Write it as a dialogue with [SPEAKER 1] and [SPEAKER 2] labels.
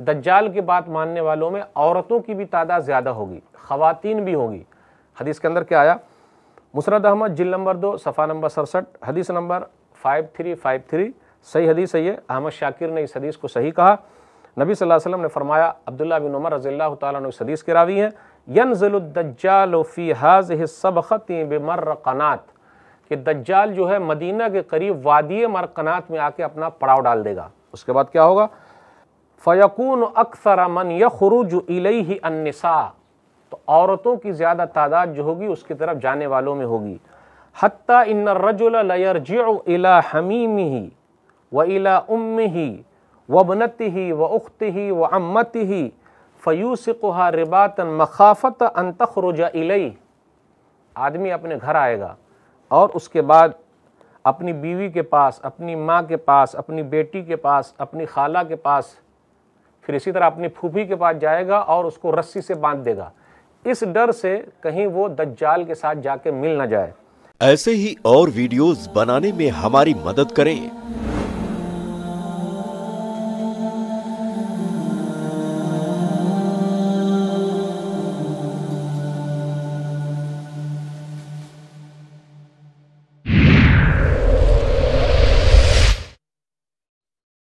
[SPEAKER 1] दज्जाल की बात मानने वालों में औरतों की भी तादाद ज़्यादा होगी ख़वातीन भी होंगी हदीस के अंदर क्या आया मुसरद अहमद जिल नंबर दो सफ़ा नंबर सड़सठ हदीस नंबर फाइव थ्री फाइव थ्री सही हदीस है ये अहमद शाकिर ने इस हदीस को सही कहा नबी सल्लल्लाहु अलैहि वसल्लम ने फरमाया अब्दुल्ला बिन उमर रजील्ला इस हदीस के रावी हैं यनजलुद्दजालफ़ी हाज सबखती बमरकनात कि दज्जाल जो है मदीना के करीब वादी मरकनात में आके अपना पड़ाव डाल देगा उसके बाद क्या होगा फ़यकून अक्सर मन यखरुज ही अन्निसा तो औरतों की ज़्यादा तादाद जो होगी उसकी तरफ जाने वालों में होगी हती इन रजुलरज इला हमीम ही व इला उम ही वबनति ही व उख्त ही व अम्मत ही फ़यूसहा रिबातन मखाफत अन तखरुज इलई आदमी अपने घर आएगा और उसके बाद अपनी बीवी के पास अपनी माँ के पास अपनी बेटी के पास अपनी खाला के पास फिर इसी तरह अपनी फूफी के पास जाएगा और उसको रस्सी से बांध देगा इस डर से कहीं वो दज्जाल के साथ जाके मिल ना जाए
[SPEAKER 2] ऐसे ही और वीडियोस बनाने में हमारी मदद करें